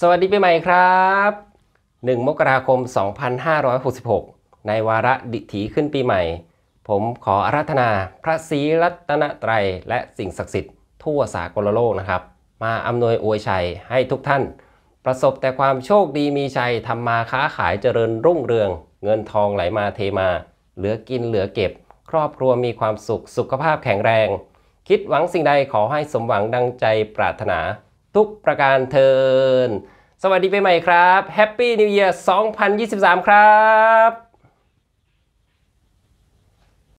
สวัสดีปีใหม่ครับ 1 มกราคม 2566 ในวาระดิถีขึ้นปีใหม่ ผมขออาราธนาพระศรีรัตนตรัย และสิ่งศักดิ์สิทธิ์ทั่วสากลโลกนะครับ มาอำนวยอวยชัยให้ทุกท่าน ประสบแต่ความโชคดีมีชัยทำมาค้าขายเจริญรุ่งเรือง เงินทองไหลมาเทมา เหลือกินเหลือเก็บ ครอบครัวมีความสุข สุขภาพแข็งแรง คิดหวังสิ่งใดขอให้สมหวังดังใจปรารถนาทุกประการเทิน สวัสดีปีใหม่ครับ Happy New Year 2023 ครับ